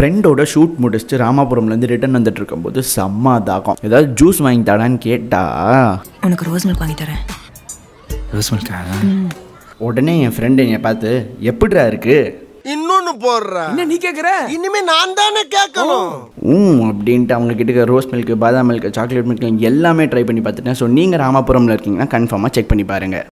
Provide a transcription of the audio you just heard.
ஃப்ரெண்டோட ஷூட் முடிச்சுட்டு ராமாபுரம்லேருந்து ரிட்டர்ன் வந்துட்டு இருக்கும்போது செம்ம தாகம் ஏதாவது ஜூஸ் வாங்கி தடான்னு கேட்டா உனக்கு ரோஸ் மில்க் வாங்கி தரேன் ரோஸ் மில்கா உடனே என் ஃப்ரெண்டு என்னை பார்த்து எப்படிடா இருக்கு இன்னொன்னு போடுறேன் என்ன நீ கேக்குற இனிமே நான் தானே கேட்கணும் ம் அப்படின்ட்டு அவங்க கிட்ட ரோஸ் மில்க் பாதாம் மில்க் சாக்லேட் மில்க் எல்லாமே ட்ரை பண்ணி பார்த்துட்டேன் ஸோ நீங்கள் ராமாபுரமில் இருக்கீங்கன்னா கன்ஃபார்மாக செக் பண்ணி பாருங்கள்